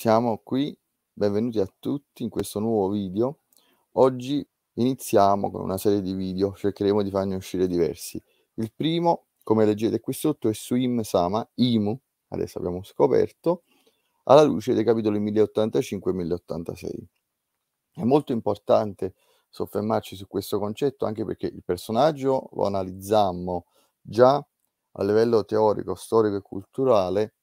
Siamo qui, benvenuti a tutti in questo nuovo video. Oggi iniziamo con una serie di video, cercheremo di farne uscire diversi. Il primo, come leggete qui sotto, è su Suim Sama, Imu, adesso abbiamo scoperto, alla luce dei capitoli 1085 e 1086. È molto importante soffermarci su questo concetto anche perché il personaggio lo analizzammo già a livello teorico, storico e culturale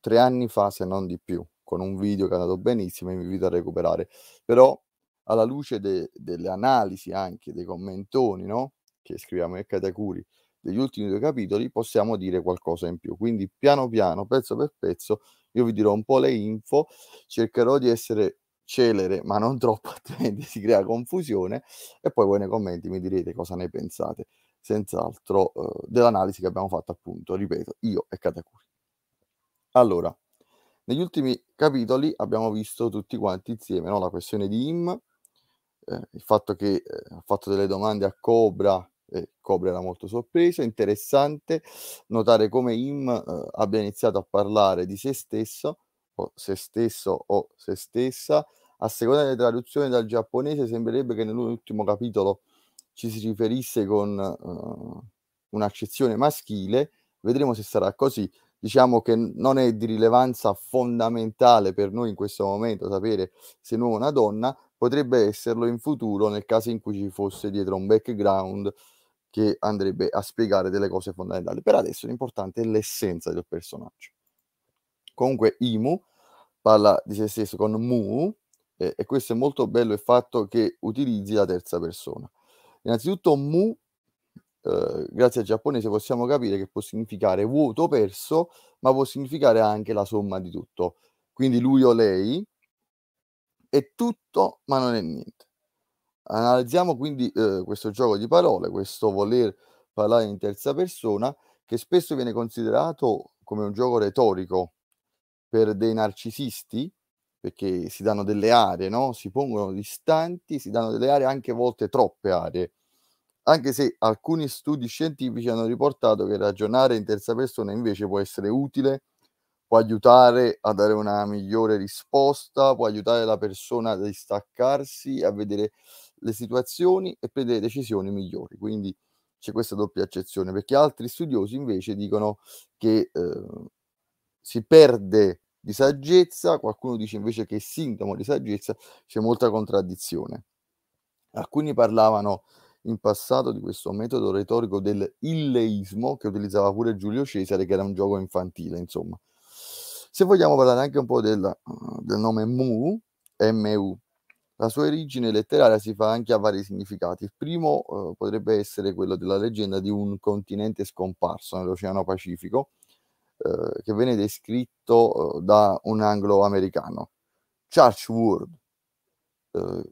tre anni fa, se non di più con un video che è andato benissimo e vi invito a recuperare. Però alla luce de- delle analisi anche, dei commentoni, no? Che scriviamo nel Katakuri degli ultimi due capitoli, possiamo dire qualcosa in più. Quindi piano piano, pezzo per pezzo, io vi dirò un po' le info, cercherò di essere celere, ma non troppo, altrimenti si crea confusione, e poi voi nei commenti mi direte cosa ne pensate, senz'altro eh, dell'analisi che abbiamo fatto appunto, ripeto, io e Katakuri. Allora, negli ultimi capitoli abbiamo visto tutti quanti insieme no? la questione di Im, eh, il fatto che eh, ha fatto delle domande a Cobra e Cobra era molto sorpreso, interessante notare come Im eh, abbia iniziato a parlare di se stesso o se stesso o se stessa, a seconda delle traduzioni dal giapponese sembrerebbe che nell'ultimo capitolo ci si riferisse con uh, un'accezione maschile, vedremo se sarà così diciamo che non è di rilevanza fondamentale per noi in questo momento sapere se un uomo o una donna, potrebbe esserlo in futuro nel caso in cui ci fosse dietro un background che andrebbe a spiegare delle cose fondamentali. Per adesso l'importante è l'essenza del personaggio. Comunque Imu parla di se stesso con Mu e questo è molto bello il fatto che utilizzi la terza persona. Innanzitutto Mu Uhm, grazie al giapponese possiamo capire che può significare vuoto perso, ma può significare anche la somma di tutto. Quindi lui o lei è tutto, ma non è niente. Analizziamo quindi eh, questo gioco di parole, questo voler parlare in terza persona, che spesso viene considerato come un gioco retorico per dei narcisisti, perché si danno delle aree, no? si pongono distanti, si danno delle aree, anche a volte troppe aree anche se alcuni studi scientifici hanno riportato che ragionare in terza persona invece può essere utile, può aiutare a dare una migliore risposta, può aiutare la persona a distaccarsi, a vedere le situazioni e prendere decisioni migliori. Quindi c'è questa doppia accezione, perché altri studiosi invece dicono che eh, si perde di saggezza, qualcuno dice invece che è sintomo di saggezza, c'è molta contraddizione. Alcuni parlavano in passato di questo metodo retorico del illeismo che utilizzava pure Giulio Cesare, che era un gioco infantile, insomma. Se vogliamo parlare anche un po' del, eh, del nome Mu, MU, la sua origine letteraria si fa anche a vari significati. Il primo eh, potrebbe essere quello della leggenda di un continente scomparso nell'Oceano Pacifico, eh, che viene descritto eh, da un anglo-americano, Churchward, eh,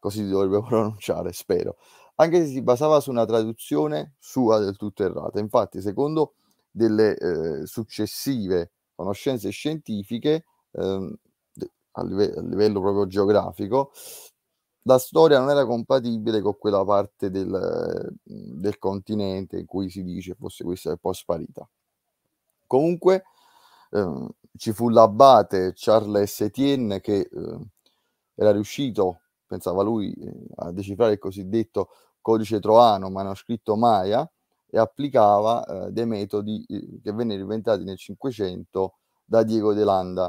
così dovrebbe pronunciare, spero, anche se si basava su una traduzione sua del tutto errata. Infatti, secondo delle eh, successive conoscenze scientifiche, ehm, a, live- a, livello proprio geografico, la storia non era compatibile con quella parte del, del continente in cui si dice fosse questa che poi sparita. Comunque ehm, ci fu l'abate Charles Etienne che eh, era riuscito pensava lui, eh, a decifrare il cosiddetto codice troano, manoscritto Maya, e applicava eh, dei metodi eh, che vennero inventati nel Cinquecento da Diego de Landa.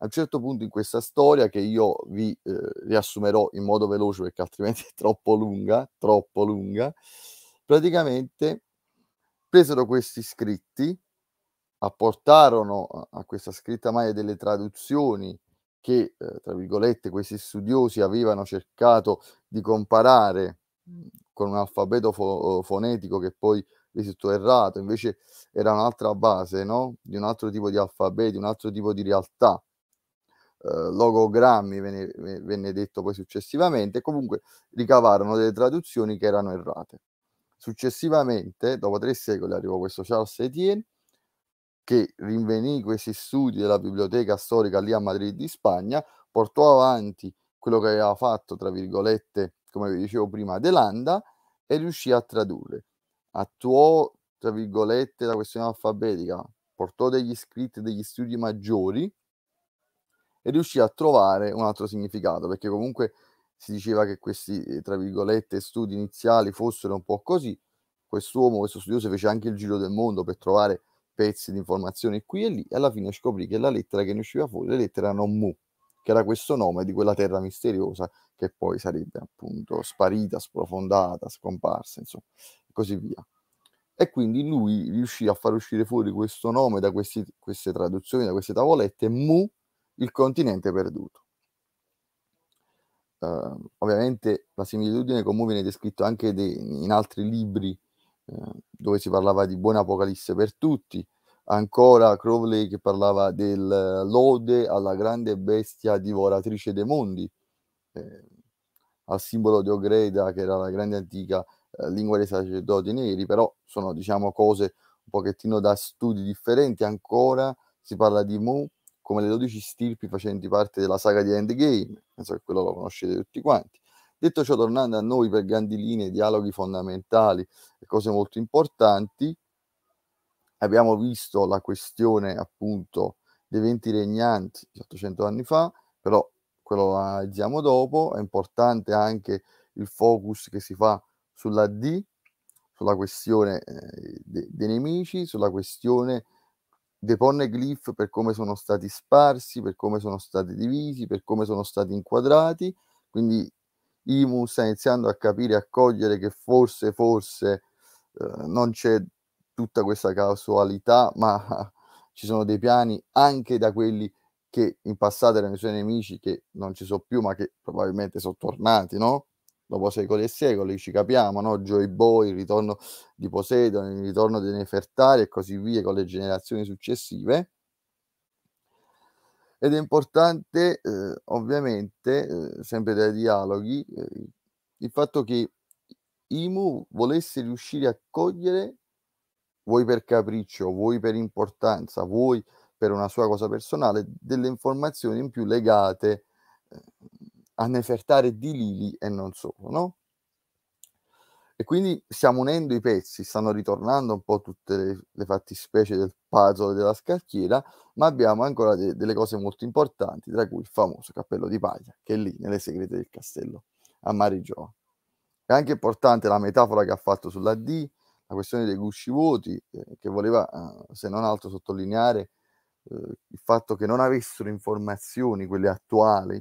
A un certo punto in questa storia, che io vi eh, riassumerò in modo veloce perché altrimenti è troppo lunga, troppo lunga, praticamente presero questi scritti, apportarono a, questa scritta Maya delle traduzioni che, eh, tra virgolette, questi studiosi avevano cercato di comparare mm, con un alfabeto fo- eh, fonetico che poi risultò errato, invece era un'altra base, no? Di un altro tipo di alfabeti, un altro tipo di realtà. Eh, logogrammi venne, venne detto poi successivamente, comunque ricavarono delle traduzioni che erano errate. Successivamente, dopo tre secoli, arrivò questo Charles Etienne che rinvenì questi studi della biblioteca storica lì a Madrid di Spagna, portò avanti quello che aveva fatto, tra virgolette, come vi dicevo prima, Adelanda e riuscì a tradurre. Attuò, tra virgolette, la questione alfabetica, portò degli scritti, degli studi maggiori e riuscì a trovare un altro significato, perché comunque si diceva che questi, tra virgolette, studi iniziali fossero un po' così. Quest'uomo, questo studioso fece anche il giro del mondo per trovare pezzi di informazioni qui e lì, e alla fine scoprì che la lettera che ne usciva fuori, le lettere erano Mu, che era questo nome di quella terra misteriosa che poi sarebbe appunto sparita, sprofondata, scomparsa, insomma, e così via. E quindi lui riuscì a far uscire fuori questo nome da questi, queste traduzioni, da queste tavolette, Mu, il continente perduto. Uh, ovviamente la similitudine con Mu viene descritta anche de- in altri libri eh, dove si parlava di buona apocalisse per tutti, ancora Crowley che parlava del eh, lode alla grande bestia divoratrice dei mondi, eh, al simbolo di Ogreda che era la grande antica eh, lingua dei sacerdoti neri, però sono diciamo cose un pochettino da studi differenti, ancora si parla di Mu come le 12 stirpi facenti parte della saga di Endgame, penso che quello lo conoscete tutti quanti. Detto ciò, tornando a noi per grandi linee, dialoghi fondamentali e cose molto importanti, abbiamo visto la questione appunto dei venti regnanti di 800 anni fa, però quello lo analizziamo dopo, è importante anche il focus che si fa sulla D, sulla questione eh, dei, dei nemici, sulla questione dei poneglyph per come sono stati sparsi, per come sono stati divisi, per come sono stati inquadrati, quindi Imu sta iniziando a capire, a cogliere che forse, forse eh, non c'è tutta questa casualità, ma ci sono dei piani anche da quelli che in passato erano i suoi nemici, che non ci sono più, ma che probabilmente sono tornati, no? Dopo secoli e secoli ci capiamo, no? Joy Boy, il ritorno di Poseidon, il ritorno di Nefertari e così via con le generazioni successive ed è importante eh, ovviamente, eh, sempre dai dialoghi, eh, il fatto che Imu volesse riuscire a cogliere, vuoi per capriccio, vuoi per importanza, vuoi per una sua cosa personale, delle informazioni in più legate ehm, a Nefertare di Lili e non solo, no? E quindi stiamo unendo i pezzi, stanno ritornando un po' tutte le, le fattispecie del puzzle della scacchiera, ma abbiamo ancora de- delle cose molto importanti, tra cui il famoso cappello di paglia, che è lì nelle segrete del castello a Marigioa. È anche importante la metafora che ha fatto sulla D, la questione dei gusci vuoti, eh, che voleva, eh, se non altro, sottolineare eh, il fatto che non avessero informazioni, quelle attuali,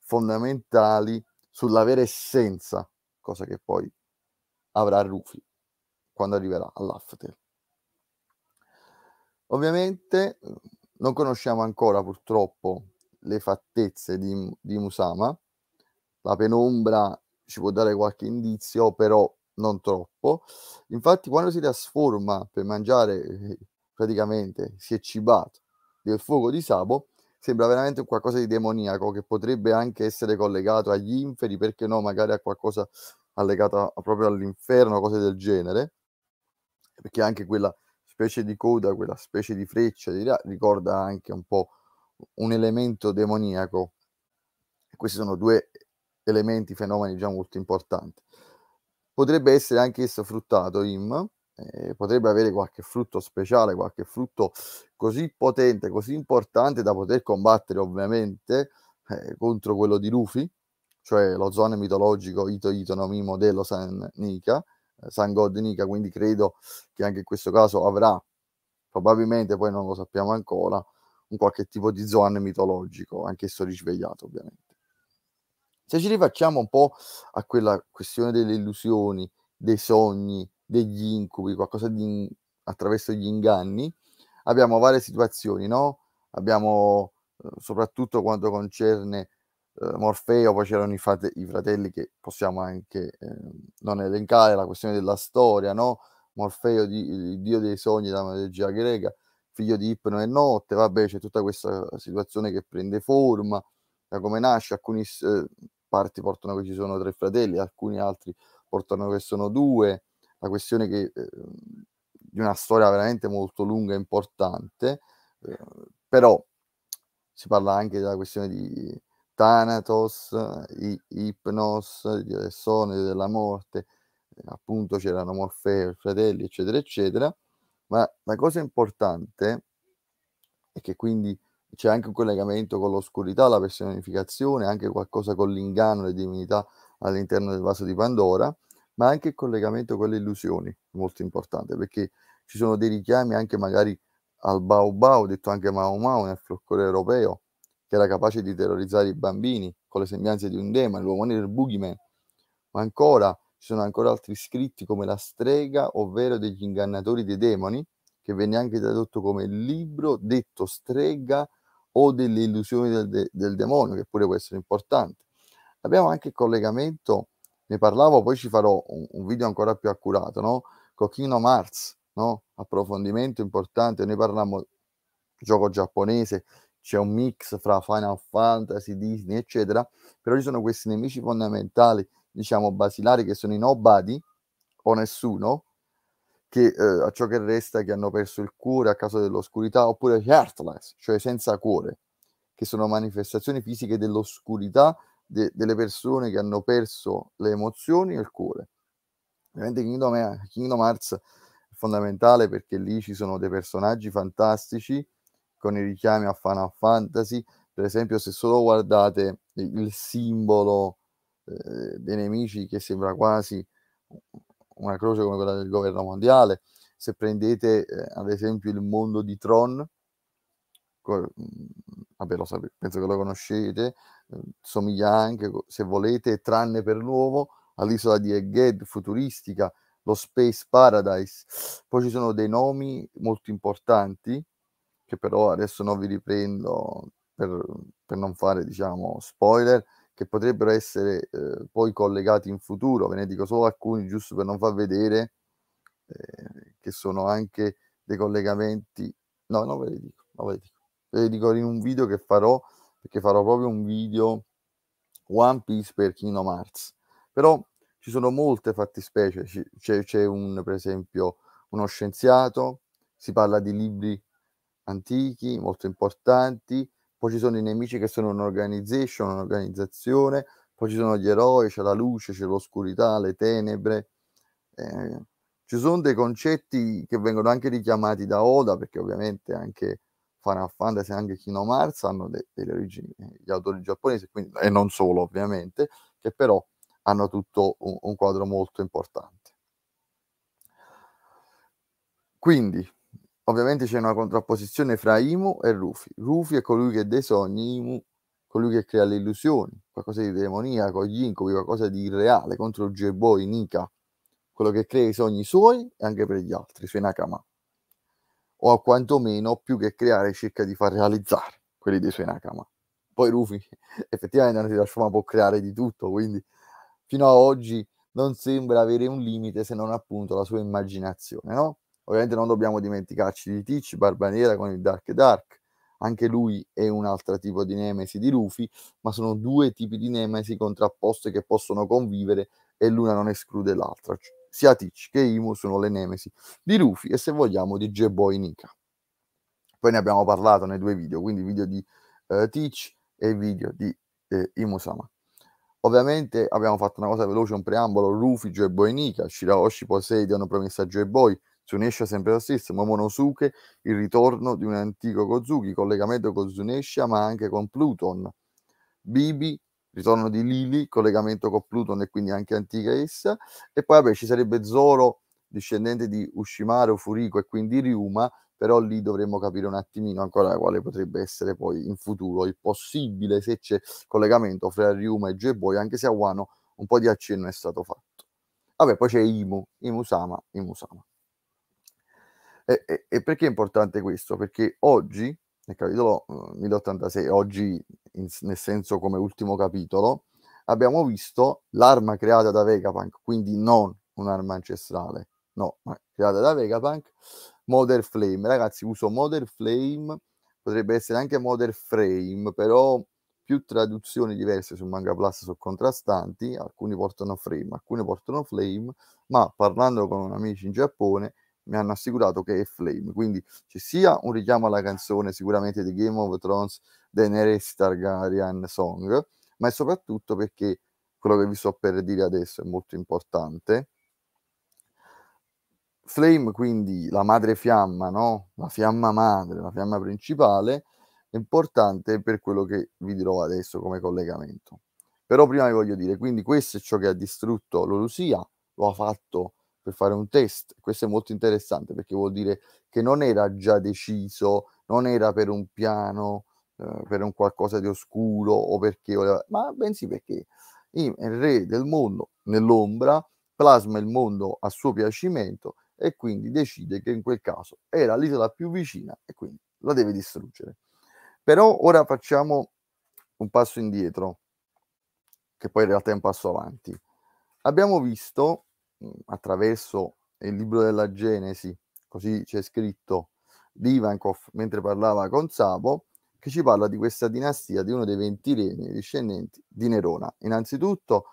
fondamentali sulla vera essenza, cosa che poi avrà Rufy quando arriverà all'after. Ovviamente non conosciamo ancora purtroppo le fattezze di, di Musama, la penombra ci può dare qualche indizio, però non troppo. Infatti quando si trasforma per mangiare, eh, praticamente si è cibato del fuoco di Sabo, sembra veramente qualcosa di demoniaco che potrebbe anche essere collegato agli inferi, perché no, magari a qualcosa allegata proprio all'inferno, cose del genere, perché anche quella specie di coda, quella specie di freccia ricorda anche un po' un elemento demoniaco. questi sono due elementi, fenomeni già diciamo, molto importanti. Potrebbe essere anche esso fruttato Im, eh, potrebbe avere qualche frutto speciale, qualche frutto così potente, così importante da poter combattere ovviamente eh, contro quello di Rufy, cioè lo zone mitologico Ito Ito no Mimo dello San Nika, eh, San God Nika, quindi credo che anche in questo caso avrà, probabilmente poi non lo sappiamo ancora, un qualche tipo di zone mitologico, anch'esso risvegliato ovviamente. Se ci rifacciamo un po' a quella questione delle illusioni, dei sogni, degli incubi, qualcosa di attraverso gli inganni, abbiamo varie situazioni, no? Abbiamo eh, soprattutto quando concerne eh, Morfeo, poi c'erano i, frate- i, fratelli che possiamo anche ehm, non elencare, la questione della storia, no? Morfeo, di, il dio dei sogni della magia greca, figlio di Ipno e Notte, vabbè c'è tutta questa situazione che prende forma, da come nasce, alcuni eh, parti portano che ci sono tre fratelli, alcuni altri portano che sono due, la questione che, eh, di una storia veramente molto lunga e importante, eh, però si parla anche della questione di Thanatos, I- Ipnos, Dio della morte, eh, appunto c'erano Morfeo, fratelli, eccetera, eccetera. Ma la cosa importante è che quindi c'è anche un collegamento con l'oscurità, la personificazione, anche qualcosa con l'inganno, le divinità all'interno del vaso di Pandora, ma anche il collegamento con le illusioni, molto importante, perché ci sono dei richiami anche magari al Baobao, detto anche Mao Mao nel folklore europeo, che era capace di terrorizzare i bambini con le sembianze di un demone, l'uomo nero, il boogeyman. Ma ancora ci sono ancora altri scritti come la strega, ovvero degli ingannatori dei demoni, che venne anche tradotto come il libro detto strega o delle illusioni del, de- del demonio, che pure può essere importante. Abbiamo anche il collegamento, ne parlavo, poi ci farò un, un video ancora più accurato, no? Con Kingdom Hearts, no? Approfondimento importante, noi parliamo gioco giapponese c'è un mix fra Final Fantasy, Disney, eccetera, però ci sono questi nemici fondamentali, diciamo, basilari, che sono i nobody o nessuno, che, eh, a ciò che resta che hanno perso il cuore a causa dell'oscurità, oppure heartless, cioè senza cuore, che sono manifestazioni fisiche dell'oscurità de- delle persone che hanno perso le emozioni e il cuore. Ovviamente Kingdom, eh, Kingdom Hearts è fondamentale perché lì ci sono dei personaggi fantastici con i richiami a Final Fantasy. Per esempio, se solo guardate il simbolo eh, dei nemici che sembra quasi una croce come quella del governo mondiale, se prendete eh, ad esempio il mondo di Tron, co- mm, vabbè, lo sapete, penso che lo conoscete, eh, somiglia anche, se volete, tranne per nuovo, all'isola di Egghead futuristica, lo Space Paradise. Poi ci sono dei nomi molto importanti che però adesso non vi riprendo per, per non fare diciamo spoiler, che potrebbero essere eh, poi collegati in futuro, ve ne dico solo alcuni giusto per non far vedere eh, che sono anche dei collegamenti, no, non ve li dico, non ve li dico, dico in un video che farò, perché farò proprio un video One Piece per Kingdom Hearts, però ci sono molte fattispecie, c'è, c'è un, per esempio uno scienziato, si parla di libri antichi, molto importanti, poi ci sono i nemici che sono un'organization, un'organizzazione, poi ci sono gli eroi, c'è la luce, c'è l'oscurità, le tenebre. Eh, ci sono dei concetti che vengono anche richiamati da Oda, perché ovviamente anche Final Fantasy e anche Kino Mars hanno de- delle origini, eh, gli autori giapponesi, quindi, e non solo ovviamente, che però hanno tutto un, un quadro molto importante. Quindi, ovviamente c'è una contrapposizione fra Imu e Rufi. Rufi è colui che dei sogni, Imu colui che crea le illusioni, qualcosa di demoniaco, gli incubi, qualcosa di irreale contro Jeboi, Nika, quello che crea i sogni suoi e anche per gli altri, i suoi nakama. O a quantomeno più che creare cerca di far realizzare quelli dei suoi nakama. Poi Rufi effettivamente non si trasforma, può creare di tutto, quindi fino ad oggi non sembra avere un limite se non appunto la sua immaginazione, no? Ovviamente non dobbiamo dimenticarci di Teach, Barbanera con il Dark Dark, anche lui è un altro tipo di nemesi di Rufy, ma sono due tipi di nemesi contrapposte che possono convivere e l'una non esclude l'altra. Sia Teach che Imu sono le nemesi di Rufy e se vogliamo di J-Boy Nika. Poi ne abbiamo parlato nei due video, quindi video di eh, Teach e video di eh, Imu-sama. Ovviamente abbiamo fatto una cosa veloce, un preambolo, Rufy, Joy Boy Nika, Shiraoshi, Poseidon, promessa Joy Boy, Tsunesha sempre la stessa, Momonosuke, il ritorno di un antico Kozuki, collegamento con Tsunesha ma anche con Pluton, Bibi, ritorno di Lili, collegamento con Pluton e quindi anche antica essa, e poi vabbè ci sarebbe Zoro, discendente di Ushimaru, Furiko e quindi Ryuma, però lì dovremmo capire un attimino ancora quale potrebbe essere poi in futuro il possibile, se c'è collegamento fra Ryuma e Jeboy, anche se a Wano un po' di accenno è stato fatto. Vabbè, poi c'è Imu, Imusama, Imusama. E, e, e, perché è importante questo? Perché oggi, nel capitolo 1086, mhmm, oggi in, nel senso come ultimo capitolo, abbiamo visto l'arma creata da Vegapunk, quindi non un'arma ancestrale, no, ma creata da Vegapunk, Modern Flame. Ragazzi, uso Modern Flame, potrebbe essere anche Modern Frame, però più traduzioni diverse su Manga Plus sono contrastanti, alcuni portano Frame, alcuni portano Flame, ma parlando con amici in Giappone mi hanno assicurato che è Flame, quindi ci sia un richiamo alla canzone sicuramente di Game of Thrones Daenerys Targaryen Song, ma soprattutto perché quello che vi sto per dire adesso è molto importante. Flame, quindi la madre fiamma, no? La fiamma madre, la fiamma principale, è importante per quello che vi dirò adesso come collegamento. Però prima vi voglio dire, quindi questo è ciò che ha distrutto l'Olusia, lo ha fatto per fare un test. Questo è molto interessante perché vuol dire che non era già deciso, non era per un piano, eh, per un qualcosa di oscuro o perché voleva, ma bensì perché il re del mondo nell'ombra plasma il mondo a suo piacimento e quindi decide che in quel caso era l'isola più vicina e quindi la deve distruggere. Però ora facciamo un passo indietro, che poi in realtà è un passo avanti. Abbiamo visto Mhmm, attraverso il libro della Genesi, così c'è scritto di Ivankov mentre parlava con Sapo, che ci parla di questa dinastia di uno dei venti regni discendenti di Nerona. Innanzitutto,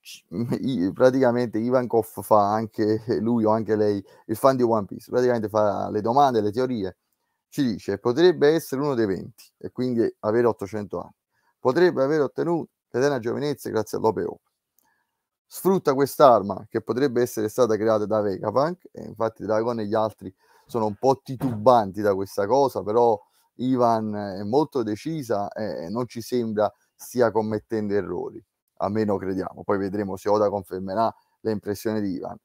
praticamente Ivankov fa anche lui o anche lei il fan di One Piece, praticamente fa le domande, le teorie, ci dice potrebbe essere uno dei venti e quindi avere 800 anni, potrebbe aver ottenuto l'eterna giovinezza grazie all'Opeo, sfrutta quest'arma che potrebbe essere stata creata da Vegapunk e infatti Dragon e gli altri sono un po' titubanti da questa cosa però Ivan è molto decisa e non ci sembra stia commettendo errori almeno crediamo poi vedremo se Oda confermerà le impressioni di Ivan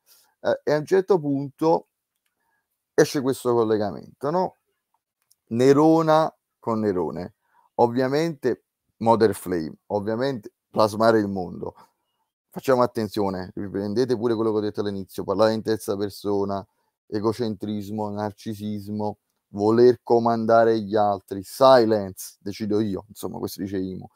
eh, e a un certo punto esce questo collegamento no? Nerona con Nerone ovviamente Mother Flame ovviamente plasmare il mondo facciamo attenzione, riprendete pure quello che ho detto all'inizio, parlare in terza persona, egocentrismo, narcisismo, voler comandare gli altri, silence, decido io, insomma questo dice Imo.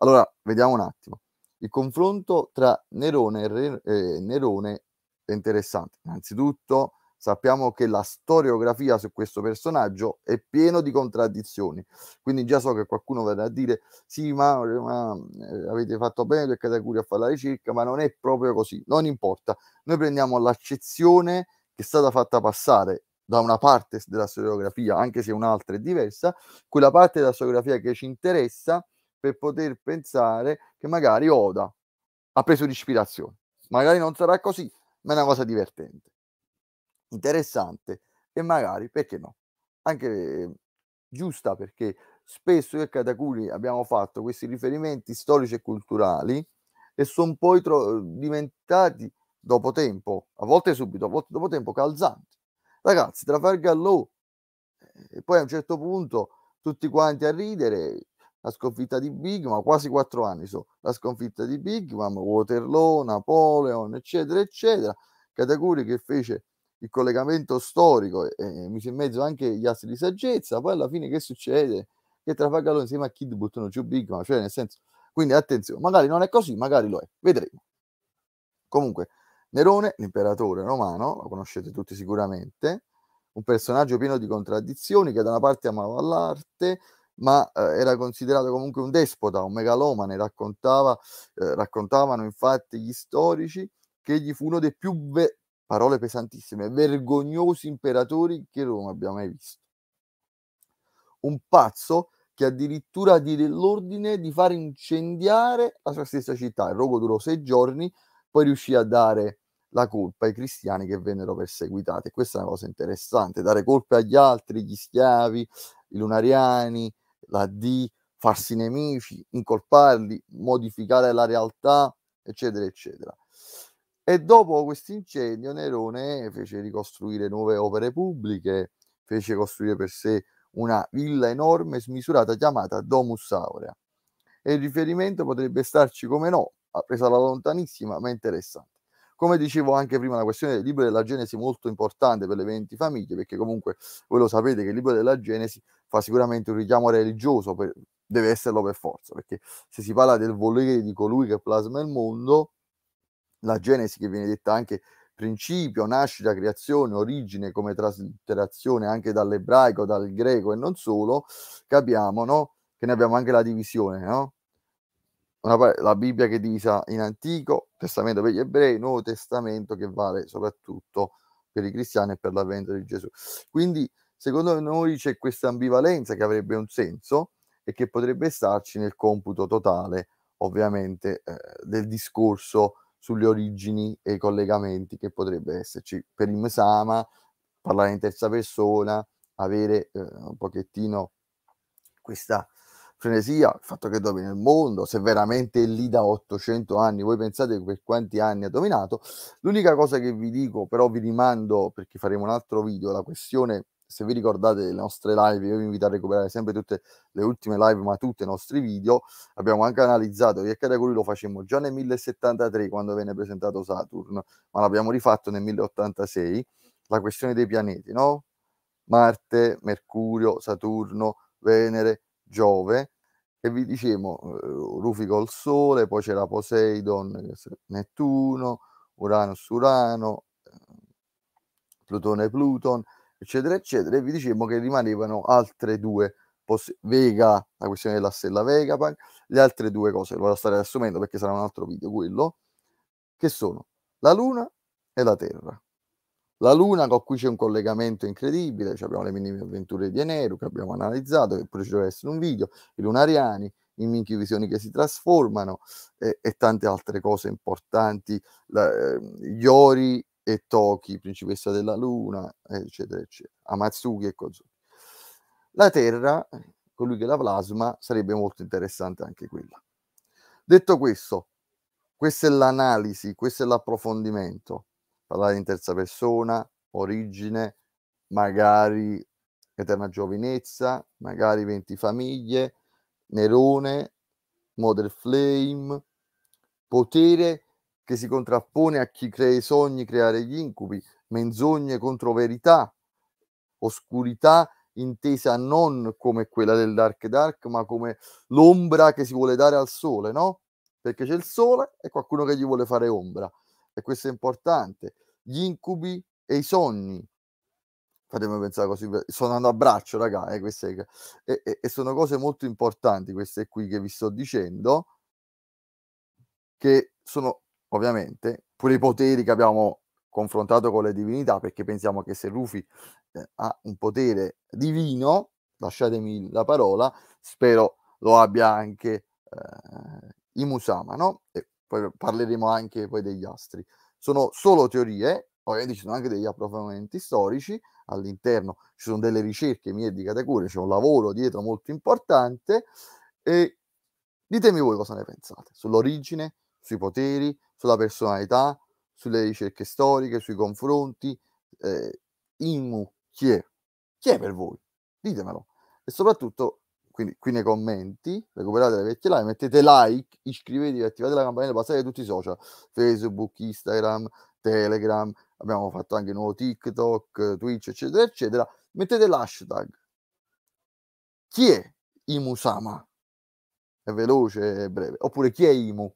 Allora, vediamo un attimo. Il confronto tra Nerone e Re, eh, Nerone è interessante. Innanzitutto, Sappiamo che la storiografia su questo personaggio è pieno di contraddizioni, quindi già so che qualcuno verrà a dire sì, ma, ma eh, avete fatto bene per da a fare la ricerca, ma non è proprio così, non importa. Noi prendiamo l'accezione che è stata fatta passare da una parte della storiografia, anche se un'altra è diversa, quella parte della storiografia che ci interessa per poter pensare che magari Oda ha preso l'ispirazione. Magari non sarà così, ma è una cosa divertente interessante e magari, perché no, anche ehm, giusta perché spesso io e Cataculi abbiamo fatto questi riferimenti storici e culturali e sono poi tro- diventati dopo tempo, a volte subito, a volte dopo tempo, calzanti. Ragazzi, Trafalgar Law, e eh, poi a un certo punto tutti quanti a ridere, la sconfitta di Big Mom, quasi quattro anni so, la sconfitta di Big Mom, Waterloo, Napoleon, eccetera, eccetera. Catacuri che fece il collegamento storico e, mise in mezzo anche gli assi di saggezza, poi alla fine che succede? Che Trafalgaro insieme a Kid buttano giù Big, ma cioè nel senso, quindi attenzione, magari non è così, magari lo è, vedremo. Comunque, Nerone, l'imperatore romano, lo conoscete tutti sicuramente, un personaggio pieno di contraddizioni che da una parte amava l'arte, ma eh, era considerato comunque un despota, un megalomane, raccontava, eh, raccontavano infatti gli storici che egli fu uno dei più, ve- parole pesantissime, vergognosi imperatori che Roma abbia mai visto. Un pazzo che addirittura ha l'ordine di far incendiare la sua stessa città. Il rogo durò sei giorni, poi riuscì a dare la colpa ai cristiani che vennero perseguitati. Questa è una cosa interessante, dare colpa agli altri, gli schiavi, i lunariani, la D, farsi nemici, incolparli, modificare la realtà, eccetera, eccetera. E dopo questo incendio Nerone fece ricostruire nuove opere pubbliche, fece costruire per sé una villa enorme e smisurata chiamata Domus Aurea. E il riferimento potrebbe starci come no, presa la lontanissima, ma interessante. Come dicevo anche prima, la questione del libro della Genesi è molto importante per le 20 famiglie, perché comunque voi lo sapete che il libro della Genesi fa sicuramente un richiamo religioso, per, deve esserlo per forza, perché se si parla del volere di colui che plasma il mondo, la genesi che viene detta anche principio, nascita, creazione, origine come traslitterazione anche dall'ebraico, dal greco e non solo, capiamo no? che ne abbiamo anche la divisione, no? Una, la Bibbia che è divisa in Antico Testamento per gli ebrei, Nuovo Testamento che vale soprattutto per i cristiani e per l'avvento di Gesù. Quindi secondo noi c'è questa ambivalenza che avrebbe un senso e che potrebbe starci nel computo totale ovviamente eh, del discorso sulle origini e i collegamenti che potrebbe esserci per il Mesama, parlare in terza persona, avere eh, un pochettino questa frenesia, il fatto che domina il mondo, se veramente è lì da 800 anni, voi pensate per quanti anni ha dominato. L'unica cosa che vi dico, però vi rimando, perché faremo un altro video, la questione se vi ricordate le nostre live, io vi invito a recuperare sempre tutte le ultime live, ma tutti i nostri video. Abbiamo anche analizzato che Caracuri lo facemmo già nel 1073 quando venne presentato Saturn, ma l'abbiamo rifatto nel 1086. La questione dei pianeti, no? Marte, Mercurio, Saturno, Venere, Giove. E vi dicevo, eh, Rufi col Sole, poi c'era Poseidon, Nettuno, Uranus, Urano, eh, Plutone, Pluton. Pluton eccetera, eccetera. E vi dicevo che rimanevano altre due poss- Vega, la questione della stella Vega, le altre due cose, lo vado stare riassumendo perché sarà un altro video quello, che sono la Luna e la Terra. La Luna con cui c'è un collegamento incredibile, cioè abbiamo le minime avventure di Enero che abbiamo analizzato, che pure ci deve essere un video, i lunariani, i minchi visioni che si trasformano eh, e tante altre cose importanti, la, eh, gli ori e Toki, principessa della luna, eccetera, eccetera, Amatsuki e Kozuki. La Terra, colui che la plasma, sarebbe molto interessante anche quella. Detto questo, questa è l'analisi, questo è l'approfondimento. Parlare in terza persona, origine, magari eterna giovinezza, magari 20 famiglie, Nerone, Mother Flame, potere che si contrappone a chi crea i sogni, creare gli incubi, menzogne contro verità, oscurità intesa non come quella del dark dark, ma come l'ombra che si vuole dare al sole, no? Perché c'è il sole e qualcuno che gli vuole fare ombra. E questo è importante. Gli incubi e i sogni. Fatemi pensare così, sto andando a braccio, raga, eh, queste, e, e, e sono cose molto importanti queste qui che vi sto dicendo, che sono ovviamente, pure i poteri che abbiamo confrontato con le divinità, perché pensiamo che se Luffy eh, ha un potere divino, lasciatemi la parola, spero lo abbia anche eh, i Musama, no? E poi parleremo anche poi degli astri. Sono solo teorie, ovviamente ci sono anche degli approfondimenti storici, all'interno ci sono delle ricerche mie di Katakure, c'è un lavoro dietro molto importante e ditemi voi cosa ne pensate sull'origine sui poteri, sulla personalità, sulle ricerche storiche, sui confronti. Eh, Imu chi è? Chi è per voi? Ditemelo. E soprattutto, quindi, qui nei commenti, recuperate le vecchie live, mettete like, iscrivetevi, attivate la campanella, passate tutti i social, Facebook, Instagram, Telegram, abbiamo fatto anche nuovo TikTok, Twitch, eccetera, eccetera. Mettete l'hashtag. Chi è Imusama? Sama? È veloce e breve. Oppure chi è Imu?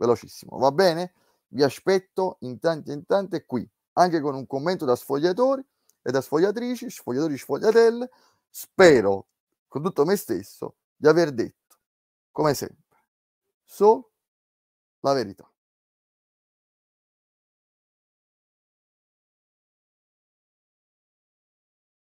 velocissimo, va bene? Vi aspetto in tante in tante qui, anche con un commento da sfogliatori e da sfogliatrici, sfogliatori e sfogliatelle. Spero, con tutto me stesso, di aver detto, come sempre, solo la verità.